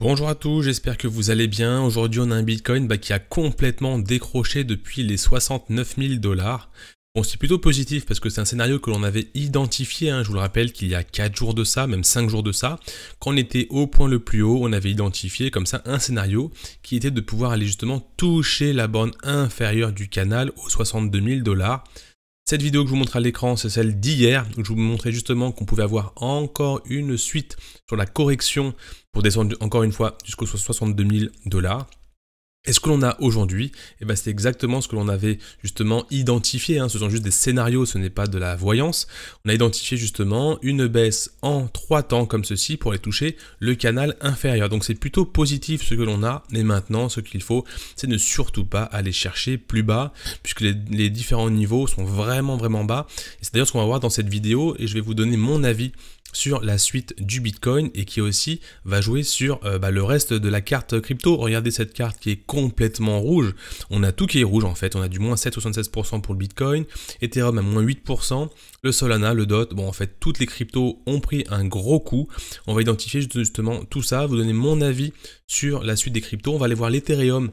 Bonjour à tous, j'espère que vous allez bien. Aujourd'hui, on a un Bitcoin bah, qui a complètement décroché depuis les 69 000 dollars. Bon, c'est plutôt positif parce que c'est un scénario que l'on avait identifié, hein. je vous le rappelle qu'il y a 4 jours de ça, même 5 jours de ça, quand on était au point le plus haut, on avait identifié comme ça un scénario qui était de pouvoir aller justement toucher la borne inférieure du canal aux 62 000 dollars. Cette vidéo que je vous montre à l'écran, c'est celle d'hier, où je vous montrais justement qu'on pouvait avoir encore une suite sur la correction pour descendre encore une fois jusqu'aux 62 000 dollars. Et ce que l'on a aujourd'hui, et eh ben c'est exactement ce que l'on avait justement identifié. Hein. Ce sont juste des scénarios, ce n'est pas de la voyance. On a identifié justement une baisse en trois temps comme ceci pour aller toucher le canal inférieur. Donc c'est plutôt positif ce que l'on a. Mais maintenant, ce qu'il faut, c'est ne surtout pas aller chercher plus bas, puisque les, différents niveaux sont vraiment vraiment bas. Et c'est d'ailleurs ce qu'on va voir dans cette vidéo. Et je vais vous donner mon avis sur la suite du Bitcoin et qui aussi va jouer sur euh, bah, le reste de la carte crypto. Regardez cette carte qui est complètement rouge. On a tout qui est rouge en fait. On a du moins 7,76% pour le Bitcoin, Ethereum à moins 8%, le Solana, le DOT. Bon, en fait, toutes les cryptos ont pris un gros coup. On va identifier justement tout ça, vous donner mon avis sur la suite des cryptos. On va aller voir l'Ethereum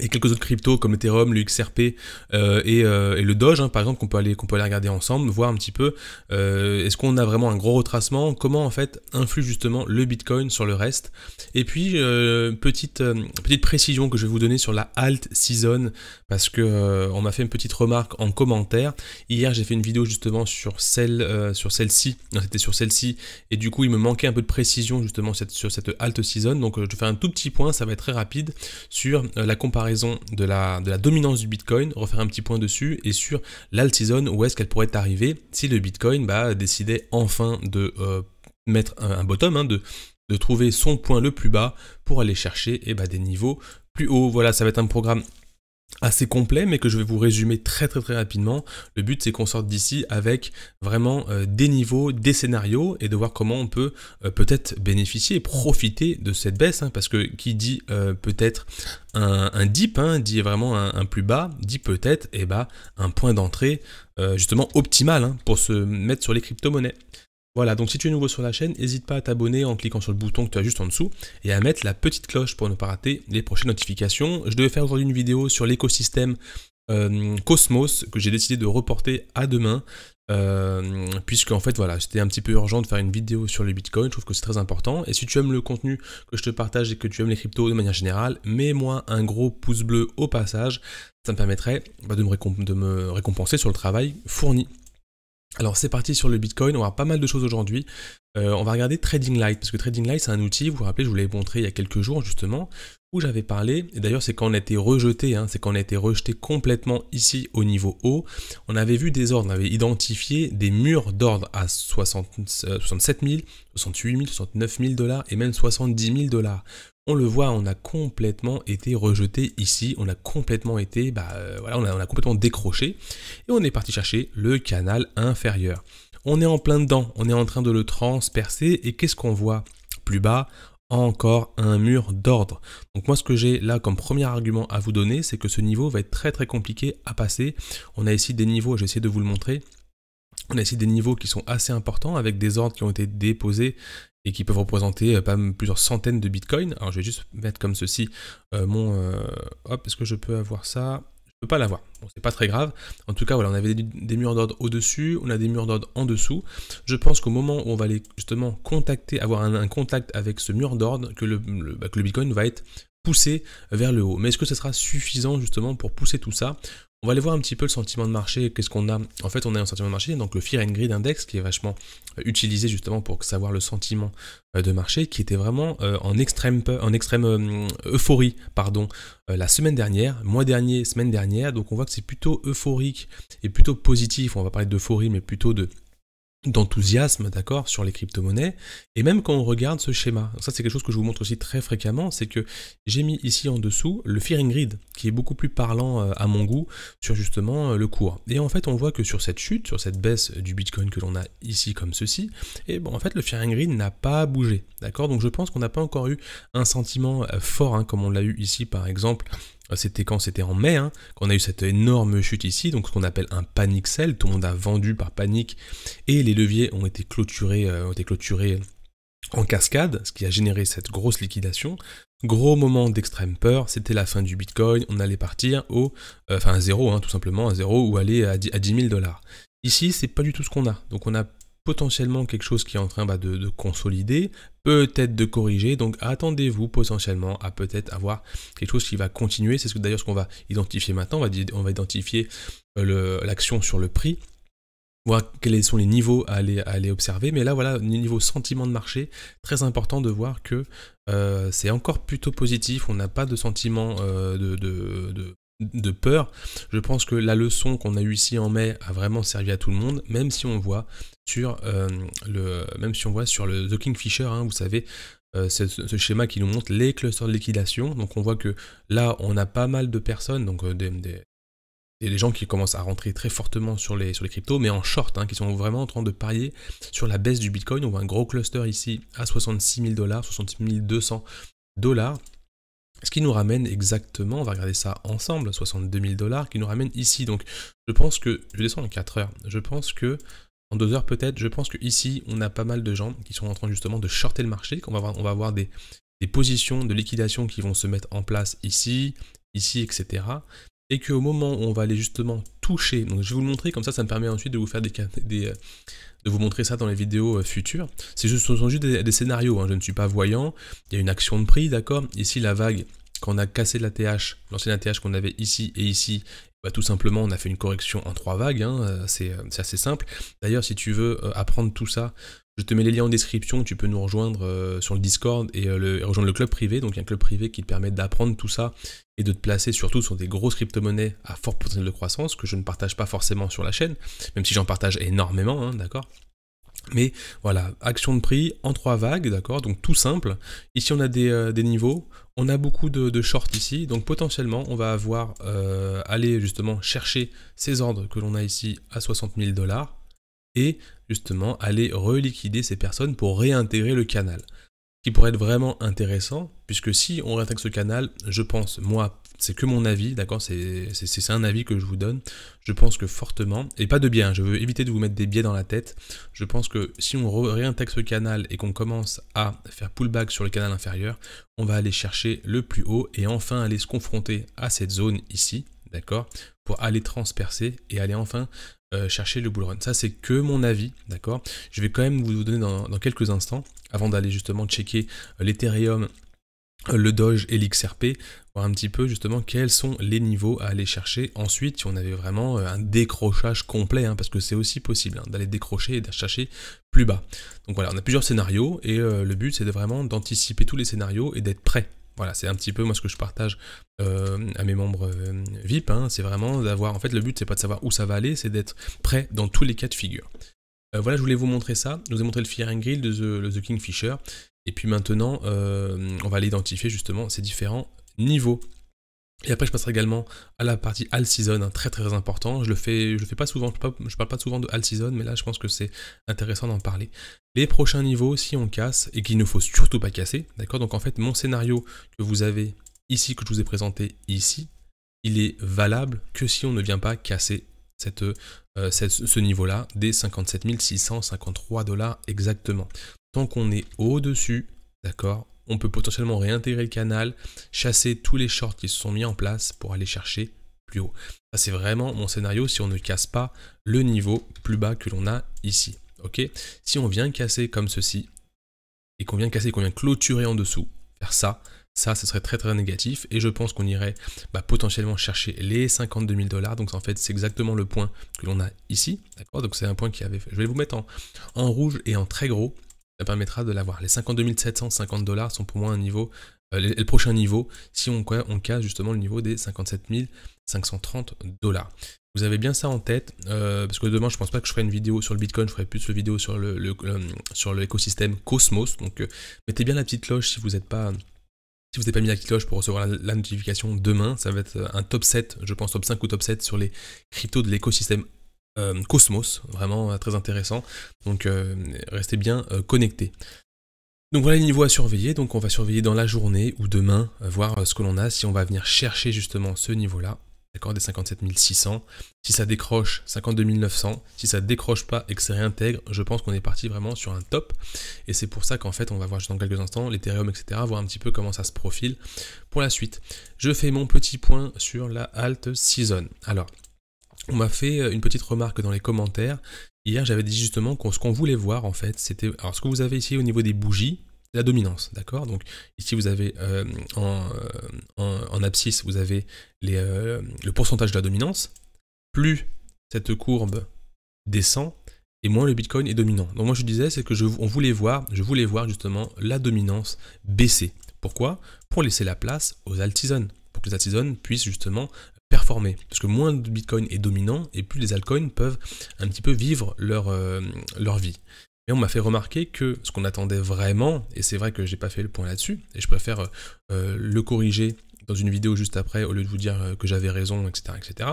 et quelques autres cryptos comme Ethereum, le XRP euh, euh, et, le Doge, hein, par exemple, qu'on peut aller qu'on peut aller regarder ensemble, voir un petit peu euh, est-ce qu'on a vraiment un gros retracement, comment en fait influe justement le Bitcoin sur le reste. Et puis petite petite précision que je vais vous donner sur la alt season parce que on m'a fait une petite remarque en commentaire. Hier, j'ai fait une vidéo justement sur celle sur celle-ci, c'était sur celle-ci et du coup, il me manquait un peu de précision justement sur cette, sur cette alt season. Donc, je fais un tout petit point, ça va être très rapide sur la comparaison de la, de la dominance du Bitcoin, refaire un petit point dessus et sur l'alt season où est-ce qu'elle pourrait arriver si le Bitcoin bah, décidait enfin de euh, mettre un, bottom, hein, de, trouver son point le plus bas pour aller chercher et eh bah des niveaux plus haut. Voilà, ça va être un programme assez complet, mais que je vais vous résumer très très très rapidement. Le but, c'est qu'on sorte d'ici avec vraiment euh, des niveaux, des scénarios, et de voir comment on peut euh, peut-être bénéficier, et profiter de cette baisse, hein, parce que qui dit euh, peut-être un, dip, hein, dit vraiment un, plus bas, dit peut-être et eh ben, un point d'entrée justement optimal hein, pour se mettre sur les crypto-monnaies. Voilà, donc si tu es nouveau sur la chaîne, n'hésite pas à t'abonner en cliquant sur le bouton que tu as juste en dessous et à mettre la petite cloche pour ne pas rater les prochaines notifications. Je devais faire aujourd'hui une vidéo sur l'écosystème euh, Cosmos que j'ai décidé de reporter à demain euh, puisque en fait voilà c'était un petit peu urgent de faire une vidéo sur le Bitcoin, je trouve que c'est très important et si tu aimes le contenu que je te partage et que tu aimes les cryptos de manière générale, mets-moi un gros pouce bleu au passage, ça me permettrait bah, de me récompenser sur le travail fourni. Alors c'est parti sur le Bitcoin, on aura pas mal de choses aujourd'hui. Euh, on va regarder Trading Light, parce que Trading Light c'est un outil, vous vous rappelez, je vous l'avais montré il y a quelques jours justement, où j'avais parlé, et d'ailleurs c'est quand on a été rejeté, hein, c'est quand on a été rejeté complètement ici au niveau haut, on avait vu des ordres, on avait identifié des murs d'ordre à 67 000, 68 000, 69 000 dollars et même 70 000 dollars. On le voit, on a complètement été rejeté ici, on a complètement été, bah, euh, voilà, on a, on a complètement décroché, et on est parti chercher le canal inférieur. On est en plein dedans, on est en train de le transpercer, et qu'est-ce qu'on voit plus bas, encore un mur d'ordre. Donc moi ce que j'ai là comme premier argument à vous donner, c'est que ce niveau va être très très compliqué à passer. On a ici des niveaux, j'essaie de vous le montrer. On a ici des niveaux qui sont assez importants avec des ordres qui ont été déposés et qui peuvent représenter euh, pas plusieurs centaines de bitcoins. Alors je vais juste mettre comme ceci euh, mon... Euh, hop, est-ce que je peux avoir ça ne peut pas l'avoir. Bon, c'est pas très grave. En tout cas, voilà, on avait des, murs d'ordre au-dessus, on a des murs d'ordre en dessous. Je pense qu'au moment où on va aller justement contacter, avoir un, contact avec ce mur d'ordre, que le, bah, que le Bitcoin va être poussé vers le haut. Mais est-ce que ce sera suffisant justement pour pousser tout ça on va aller voir un petit peu le sentiment de marché, qu'est-ce qu'on a. En fait, on a un sentiment de marché, donc le Fear and Greed Index, qui est vachement euh, utilisé justement pour savoir le sentiment euh, de marché, qui était vraiment euh, en extrême, en extrême euphorie pardon, la semaine dernière, mois dernier, semaine dernière. Donc on voit que c'est plutôt euphorique et plutôt positif. On va parler d'euphorie, mais plutôt de d'enthousiasme, d'accord, sur les crypto-monnaies. Et même quand on regarde ce schéma, ça c'est quelque chose que je vous montre aussi très fréquemment, c'est que j'ai mis ici en dessous le Fearing Grid, qui est beaucoup plus parlant euh, à mon goût sur justement euh, le cours. Et en fait, on voit que sur cette chute, sur cette baisse du Bitcoin que l'on a ici comme ceci, et bon, en fait, le Fearing Grid n'a pas bougé, d'accord Donc je pense qu'on n'a pas encore eu un sentiment euh, fort, hein, comme on l'a eu ici par exemple euh, c'était quand C'était en mai, hein, qu'on a eu cette énorme chute ici, donc ce qu'on appelle un panic sell. Tout le monde a vendu par panique et les leviers ont été clôturés, euh, ont été clôturés en cascade, ce qui a généré cette grosse liquidation. Gros moment d'extrême peur, c'était la fin du Bitcoin, on allait partir au, euh, enfin à zéro, hein, tout simplement, à zéro ou aller à 10 000 dollars. Ici, c'est pas du tout ce qu'on a. Donc on a potentiellement quelque chose qui est en train bah, de, consolider, peut-être de corriger. Donc attendez-vous potentiellement à peut-être avoir quelque chose qui va continuer. C'est ce que d'ailleurs ce qu'on va identifier maintenant. On va, on va identifier euh, l'action sur le prix voir quels sont les niveaux à aller, à aller observer. Mais là, voilà, niveau sentiment de marché, très important de voir que euh, c'est encore plutôt positif. On n'a pas de sentiment euh, de, de, de, de, peur. Je pense que la leçon qu'on a eue ici en mai a vraiment servi à tout le monde, même si on voit sur euh, le, même si on voit sur le The Kingfisher, hein, vous savez, euh, ce, schéma qui nous montre les clusters de liquidation. Donc on voit que là, on a pas mal de personnes, donc euh, des, des, gens qui commencent à rentrer très fortement sur les, sur les cryptos, mais en short, hein, qui sont vraiment en train de parier sur la baisse du Bitcoin. On voit un gros cluster ici à 66 000 dollars, 66 200 dollars. Ce qui nous ramène exactement, on va regarder ça ensemble, 62 000 dollars, qui nous ramène ici. Donc je pense que, je descends en 4 heures, je pense que en deux heures peut-être. Je pense que ici on a pas mal de gens qui sont en train justement de shorter le marché. qu'on va avoir, on va avoir des, positions de liquidation qui vont se mettre en place ici, ici, etc. Et que au moment où on va aller justement toucher, donc je vais vous le montrer comme ça, ça me permet ensuite de vous faire des, des euh, de vous montrer ça dans les vidéos euh, futures. C'est juste, ce sont juste des, scénarios, hein. je ne suis pas voyant. Il y a une action de prix, d'accord Ici, la vague, quand on a cassé la TH, l'ancienne th qu'on avait ici et ici, bah, tout simplement, on a fait une correction en trois vagues, hein, euh, euh, c'est assez simple. D'ailleurs, si tu veux euh, apprendre tout ça, je te mets les liens en description, tu peux nous rejoindre sur le Discord et, rejoindre le club privé. Donc, il y a un club privé qui te permet d'apprendre tout ça et de te placer surtout sur des grosses crypto-monnaies à fort potentiel de croissance que je ne partage pas forcément sur la chaîne, même si j'en partage énormément, hein, d'accord mais voilà, action de prix en trois vagues, d'accord Donc tout simple. Ici, on a des, euh, niveaux. On a beaucoup de, shorts ici. Donc potentiellement, on va avoir euh, aller justement chercher ces ordres que l'on a ici à 60 000 dollars et justement aller reliquider ces personnes pour réintégrer le canal. Ce qui pourrait être vraiment intéressant, puisque si on réintègre ce canal, je pense, moi, c'est que mon avis, d'accord C'est un avis que je vous donne. Je pense que fortement, et pas de bien. Hein, je veux éviter de vous mettre des biais dans la tête. Je pense que si on réintègre ce canal et qu'on commence à faire pullback sur le canal inférieur, on va aller chercher le plus haut et enfin aller se confronter à cette zone ici, d'accord Pour aller transpercer et aller enfin euh, chercher le bull run. Ça, c'est que mon avis, d'accord Je vais quand même vous donner dans, dans quelques instants, avant d'aller justement checker euh, l'Ethereum le Doge et l'XRP, voir un petit peu justement quels sont les niveaux à aller chercher ensuite si on avait vraiment euh, un décrochage complet, hein, parce que c'est aussi possible hein, d'aller décrocher et d'aller chercher plus bas. Donc voilà, on a plusieurs scénarios et euh, le but c'est vraiment d'anticiper tous les scénarios et d'être prêt. Voilà, c'est un petit peu moi ce que je partage euh, à mes membres VIP, hein, c'est vraiment d'avoir, en fait le but c'est pas de savoir où ça va aller, c'est d'être prêt dans tous les cas de figure. voilà, je voulais vous montrer ça, je vous ai montré le Firing Grill de The Kingfisher, et puis maintenant, euh, on va aller identifier justement ces différents niveaux. Et après, je passerai également à la partie All Season, hein, très très important. Je le fais, je fais pas souvent, je, parle pas, souvent de All Season, mais là, je pense que c'est intéressant d'en parler. Les prochains niveaux, si on casse, et qu'il ne faut surtout pas casser, d'accord Donc en fait, mon scénario que vous avez ici, que je vous ai présenté ici, il est valable que si on ne vient pas casser euh, ce niveau-là des 57 653 dollars exactement qu'on est au-dessus, d'accord, on peut potentiellement réintégrer le canal, chasser tous les shorts qui se sont mis en place pour aller chercher plus haut. c'est vraiment mon scénario si on ne casse pas le niveau plus bas que l'on a ici. Ok Si on vient casser comme ceci, et qu'on vient casser, qu'on vient clôturer en dessous, faire ça, ça, ce serait très très négatif et je pense qu'on irait bah, potentiellement chercher les 52 000 dollars. Donc en fait, c'est exactement le point que l'on a ici. D'accord Donc c'est un point qui avait... Fait. Je vais vous mettre en, en rouge et en très gros ça permettra de l'avoir. Les 52 750 dollars sont pour moi un niveau, euh, le prochain niveau, si on, on casse justement le niveau des 57 530 dollars. Vous avez bien ça en tête, euh, parce que demain je pense pas que je ferai une vidéo sur le Bitcoin, je ferai plus de vidéo sur le, sur l'écosystème Cosmos. Donc euh, mettez bien la petite cloche si vous n'êtes pas si vous n'avez pas mis la cloche pour recevoir la, notification demain, ça va être un top 7, je pense top 5 ou top 7 sur les cryptos de l'écosystème euh, Cosmos, vraiment euh, très intéressant. Donc euh, restez bien connectés. Donc voilà les niveaux à surveiller, donc on va surveiller dans la journée ou demain, voir ce que l'on a, si on va venir chercher justement ce niveau-là, d'accord, des 57 600, si ça décroche 52 900, si ça décroche pas et que c'est réintègre, je pense qu'on est parti vraiment sur un top, et c'est pour ça qu'en fait on va voir juste dans quelques instants l'Ethereum, etc., voir un petit peu comment ça se profile pour la suite. Je fais mon petit point sur la Alt season. Alors, on m'a fait euh, une petite remarque dans les commentaires. Hier, j'avais dit justement que ce qu'on voulait voir en fait, c'était alors ce que vous avez ici au niveau des bougies, la dominance, d'accord Donc ici vous avez euh, euh, en, abscisse, vous avez le pourcentage de la dominance. Plus cette courbe descend, et moins le Bitcoin est dominant. Donc moi je disais, c'est que je, on voulait voir, je voulais voir justement la dominance baisser. Pourquoi Pour laisser la place aux altisons, pour que les altisons puissent justement performer. Parce que moins de Bitcoin est dominant et plus les altcoins peuvent un petit peu vivre leur, euh, leur vie. Et on m'a fait remarquer que ce qu'on attendait vraiment, et c'est vrai que j'ai pas fait le point là-dessus, et je préfère euh, euh, le corriger dans une vidéo juste après au lieu de vous dire que j'avais raison, etc., etc.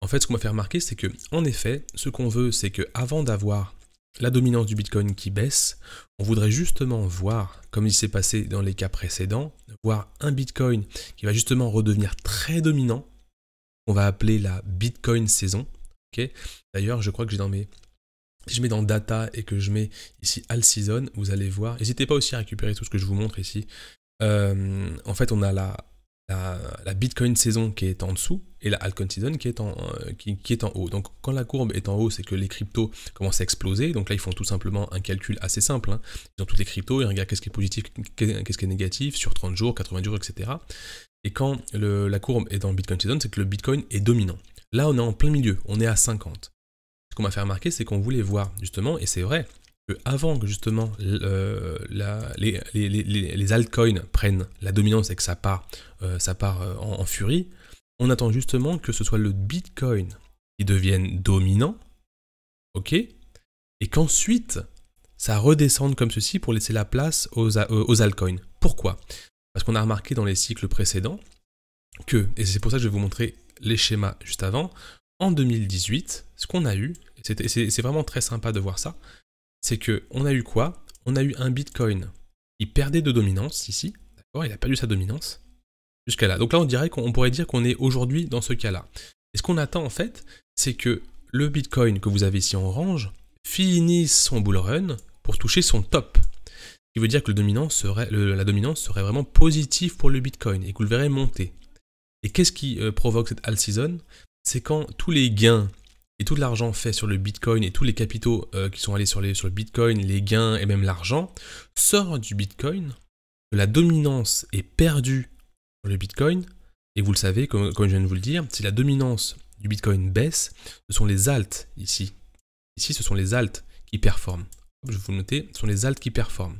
En fait, ce qu'on m'a fait remarquer, c'est que, en effet, ce qu'on veut, c'est que avant d'avoir la dominance du Bitcoin qui baisse, on voudrait justement voir, comme il s'est passé dans les cas précédents, voir un Bitcoin qui va justement redevenir très dominant on va appeler la Bitcoin saison. Ok. D'ailleurs, je crois que j'ai dans mes... Si je mets dans Data et que je mets ici All Season, vous allez voir. N'hésitez pas aussi à récupérer tout ce que je vous montre ici. Euh, en fait, on a la, la, Bitcoin saison qui est en dessous et la altcoin season qui est en, euh, qui, est en haut. Donc quand la courbe est en haut, c'est que les cryptos commencent à exploser. Donc là, ils font tout simplement un calcul assez simple. Hein. Ils ont toutes les cryptos, ils regardent qu'est-ce qui est positif, qu'est-ce qui est négatif sur 30 jours, 80 jours, etc. Et quand la courbe est dans Bitcoin season, c'est que le Bitcoin est dominant. Là, on est en plein milieu, on est à 50. Ce qu'on m'a fait remarquer, c'est qu'on voulait voir, justement, et c'est vrai, avant que justement les, altcoins prennent la dominance et que ça part, euh, ça part euh, en, furie, on attend justement que ce soit le Bitcoin qui devienne dominant, ok, et qu'ensuite ça redescende comme ceci pour laisser la place aux, euh, aux altcoins. Pourquoi Parce qu'on a remarqué dans les cycles précédents que, et c'est pour ça que je vais vous montrer les schémas juste avant, en 2018, ce qu'on a eu, c'est vraiment très sympa de voir ça, c'est que on a eu quoi On a eu un Bitcoin. Il perdait de dominance ici, d'accord Il a perdu sa dominance jusqu'à là. Donc là, on dirait qu'on pourrait dire qu'on est aujourd'hui dans ce cas-là. Et ce qu'on attend en fait, c'est que le Bitcoin que vous avez ici en orange finisse son bull run pour toucher son top. Ce qui veut dire que le serait, la dominance serait vraiment positive pour le Bitcoin et que vous le verrez monter. Et qu'est-ce qui euh, provoque cette all season C'est quand tous les gains et tout l'argent fait sur le Bitcoin et tous les capitaux euh, qui sont allés sur, le Bitcoin, les gains et même l'argent, sort du Bitcoin, la dominance est perdue sur le Bitcoin, et vous le savez, comme, je viens de vous le dire, si la dominance du Bitcoin baisse, ce sont les alts ici. Ici, ce sont les alts qui performent. Je vais vous noter, ce sont les alts qui performent.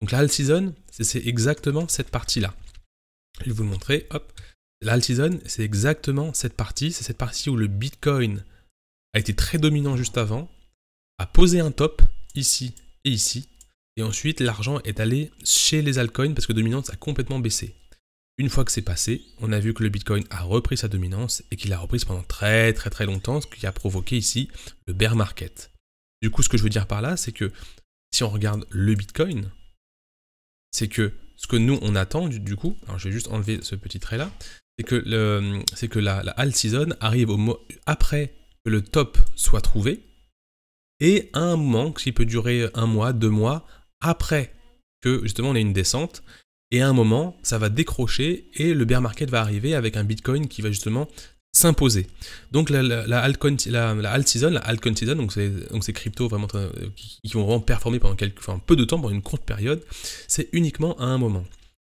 Donc la alt season, c'est exactement cette partie-là. Je vais vous le montrer, hop. La alt season, c'est exactement cette partie, c'est cette partie où le Bitcoin a été très dominant juste avant, a posé un top ici et ici, et ensuite l'argent est allé chez les altcoins parce que dominance a complètement baissé. Une fois que c'est passé, on a vu que le Bitcoin a repris sa dominance et qu'il a reprise pendant très très très longtemps, ce qui a provoqué ici le bear market. Du coup, ce que je veux dire par là, c'est que si on regarde le Bitcoin, c'est que ce que nous on attend du, coup, alors je vais juste enlever ce petit trait là, c'est que, le, que la, la, season arrive au après que le top soit trouvé, et un moment qui peut durer un mois, deux mois, après que justement on ait une descente, et à un moment, ça va décrocher et le bear market va arriver avec un Bitcoin qui va justement s'imposer. Donc la, la, la, la, season, donc c'est donc ces cryptos vraiment qui, vont vraiment performer pendant quelques, peu de temps, pendant une courte période, c'est uniquement à un moment.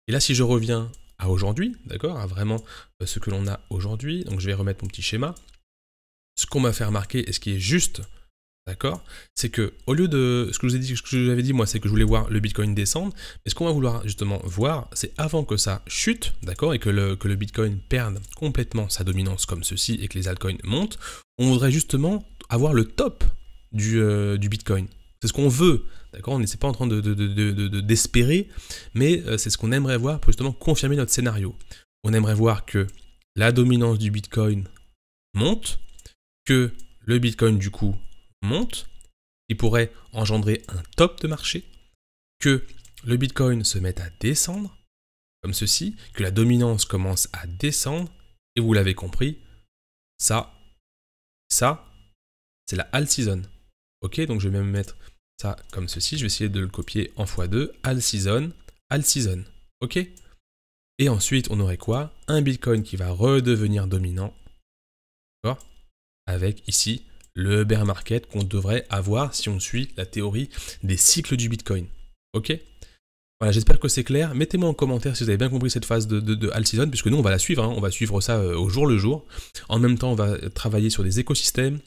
Et là, si je reviens à aujourd'hui, d'accord, à vraiment euh, ce que l'on a aujourd'hui, donc je vais remettre mon petit schéma ce qu'on m'a fait remarquer et ce qui est juste, d'accord, c'est que au lieu de ce que je vous ai dit, ce que je avais dit moi, c'est que je voulais voir le Bitcoin descendre, mais ce qu'on va vouloir justement voir, c'est avant que ça chute, d'accord, et que le, Bitcoin perde complètement sa dominance comme ceci et que les altcoins montent, on voudrait justement avoir le top du, euh, Bitcoin. C'est ce qu'on veut, d'accord On n'est pas en train d'espérer, de, de, mais euh, c'est ce qu'on aimerait voir pour justement confirmer notre scénario. On aimerait voir que la dominance du Bitcoin monte, que le Bitcoin du coup monte, il pourrait engendrer un top de marché, que le Bitcoin se mette à descendre, comme ceci, que la dominance commence à descendre, et vous l'avez compris, ça, ça, c'est la all season. Ok, donc je vais même mettre ça comme ceci, je vais essayer de le copier en x2, all season, all season. Ok Et ensuite, on aurait quoi Un Bitcoin qui va redevenir dominant avec ici le bear market qu'on devrait avoir si on suit la théorie des cycles du Bitcoin. Ok voilà, j'espère que c'est clair. Mettez-moi en commentaire si vous avez bien compris cette phase de, de, Season, puisque nous, on va la suivre. Hein. On va suivre ça euh, au jour le jour. En même temps, on va travailler sur des écosystèmes,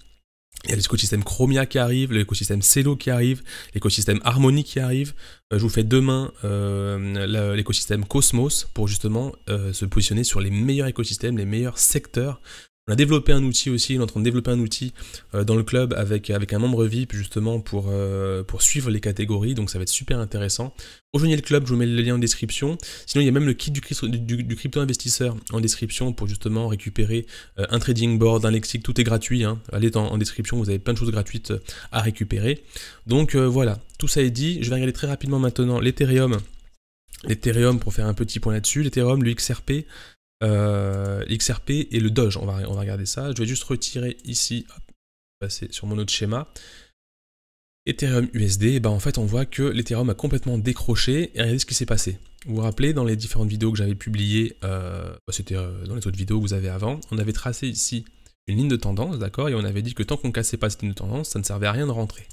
il y a l'écosystème Chromia qui arrive, l'écosystème Celo qui arrive, l'écosystème Harmony qui arrive. Euh, je vous fais demain euh, l'écosystème Cosmos pour justement se positionner sur les meilleurs écosystèmes, les meilleurs secteurs on a développé un outil aussi, on est en train de développer un outil euh, dans le club avec, avec un membre VIP justement pour, euh, pour suivre les catégories, donc ça va être super intéressant. Rejoignez le club, je vous mets le lien en description. Sinon, il y a même le kit du, crypto-investisseur en description pour justement récupérer euh, un trading board, un lexique, tout est gratuit. Hein. Allez en, description, vous avez plein de choses gratuites à récupérer. Donc voilà, tout ça est dit. Je vais regarder très rapidement maintenant l'Ethereum. L'Ethereum, pour faire un petit point là-dessus, l'Ethereum, le XRP. Euh, XRP et le Doge. On va, regarder ça. Je vais juste retirer ici, passer sur mon autre schéma. Ethereum USD, eh ben, en fait on voit que l'Ethereum a complètement décroché et regardez ce qui s'est passé. Vous vous rappelez dans les différentes vidéos que j'avais publiées, euh, bah, c'était euh, dans les autres vidéos que vous avez avant, on avait tracé ici une ligne de tendance, d'accord, et on avait dit que tant qu'on cassait pas cette ligne de tendance, ça ne servait à rien de rentrer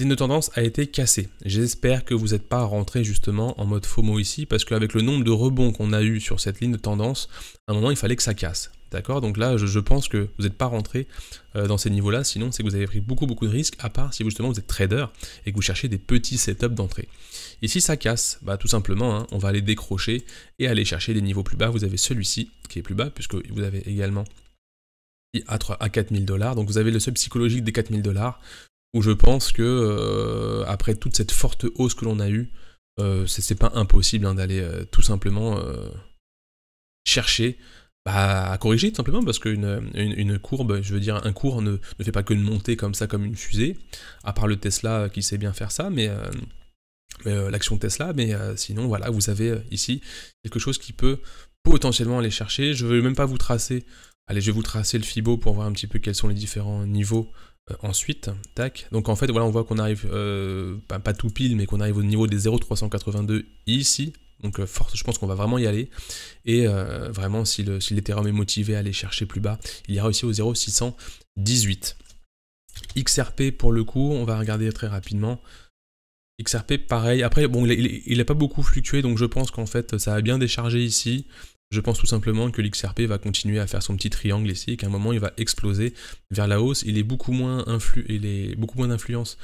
ligne de tendance a été cassée. J'espère que vous n'êtes pas rentré justement en mode FOMO ici, parce qu'avec le nombre de rebonds qu'on a eu sur cette ligne de tendance, à un moment il fallait que ça casse. D'accord Donc là, je, pense que vous n'êtes pas rentré euh, dans ces niveaux-là, sinon c'est que vous avez pris beaucoup beaucoup de risques, à part si justement vous êtes trader et que vous cherchez des petits setups d'entrée. Et si ça casse, bah, tout simplement, hein, on va aller décrocher et aller chercher des niveaux plus bas. Vous avez celui-ci qui est plus bas, puisque vous avez également à, 3, à 4000 dollars. Donc vous avez le sub psychologique des 4000 dollars où je pense que euh, après toute cette forte hausse que l'on a eue, euh, ce c'est pas impossible hein, d'aller euh, tout simplement chercher bah, à corriger tout simplement parce qu'une une, courbe, je veux dire un cours ne, fait pas que de monter comme ça comme une fusée, à part le Tesla qui sait bien faire ça, mais, mais l'action Tesla, mais sinon voilà, vous avez ici quelque chose qui peut potentiellement aller chercher. Je ne vais même pas vous tracer, allez je vais vous tracer le FIBO pour voir un petit peu quels sont les différents niveaux euh, ensuite, tac. Donc en fait, voilà, on voit qu'on arrive, euh, pas, tout pile, mais qu'on arrive au niveau des 0,382 ici. Donc euh, force, je pense qu'on va vraiment y aller. Et vraiment, si l'Ethereum est motivé à aller chercher plus bas, il y a aussi au 0,618. XRP pour le coup, on va regarder très rapidement. XRP pareil, après bon il n'a pas beaucoup fluctué donc je pense qu'en fait ça a bien déchargé ici, je pense tout simplement que l'XRP va continuer à faire son petit triangle ici et qu'à un moment il va exploser vers la hausse. Il est beaucoup moins, il est beaucoup moins d'influence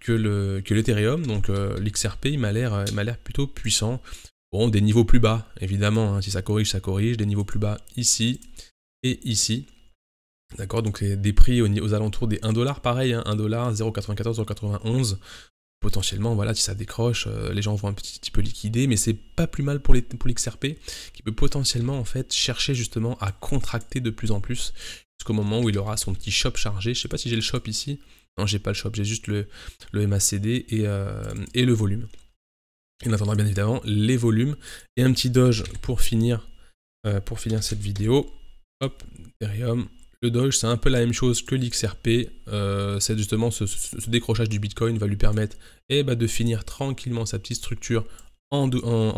que l'Ethereum, le, que donc euh, l'XRP il m'a l'air plutôt puissant. Bon, des niveaux plus bas, évidemment, hein. si ça corrige, ça corrige, des niveaux plus bas ici et ici. D'accord, donc des prix aux, alentours des 1$, pareil, hein, 1$, 0,94, 0,91 potentiellement, voilà, si ça décroche, euh, les gens vont un petit, peu liquider, mais c'est pas plus mal pour, les, l'XRP qui peut potentiellement en fait chercher justement à contracter de plus en plus jusqu'au moment où il aura son petit shop chargé. Je sais pas si j'ai le shop ici. Non, j'ai pas le shop, j'ai juste le, MACD euh, et, le volume. il attendra bien évidemment les volumes et un petit doge pour finir, euh, pour finir cette vidéo. Hop, Ethereum, le Doge, c'est un peu la même chose que l'XRP. Euh, c'est justement ce, décrochage du Bitcoin va lui permettre eh ben, de finir tranquillement sa petite structure en,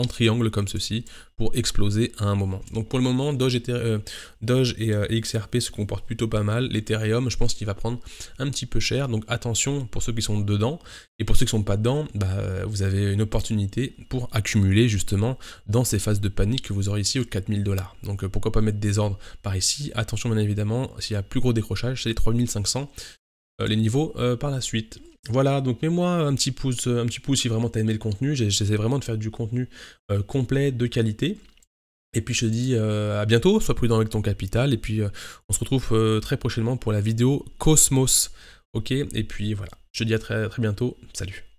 triangle comme ceci pour exploser à un moment. Donc pour le moment, Doge et, euh, Doge et euh, XRP se comportent plutôt pas mal. L'Ethereum, je pense qu'il va prendre un petit peu cher. Donc attention pour ceux qui sont dedans. Et pour ceux qui sont pas dedans, bah, vous avez une opportunité pour accumuler justement dans ces phases de panique que vous aurez ici aux 4000 dollars. Donc euh, pourquoi pas mettre des ordres par ici. Attention bien évidemment, s'il y a plus gros décrochage, c'est les 3500 les niveaux par la suite. Voilà, donc mets-moi un petit pouce, un petit pouce si vraiment t'as aimé le contenu. J'essaie vraiment de faire du contenu euh, complet, de qualité. Et puis je te dis euh, à bientôt, sois prudent avec ton capital. Et puis euh, on se retrouve très prochainement pour la vidéo Cosmos. Ok, et puis voilà, je te dis à très, très bientôt. Salut.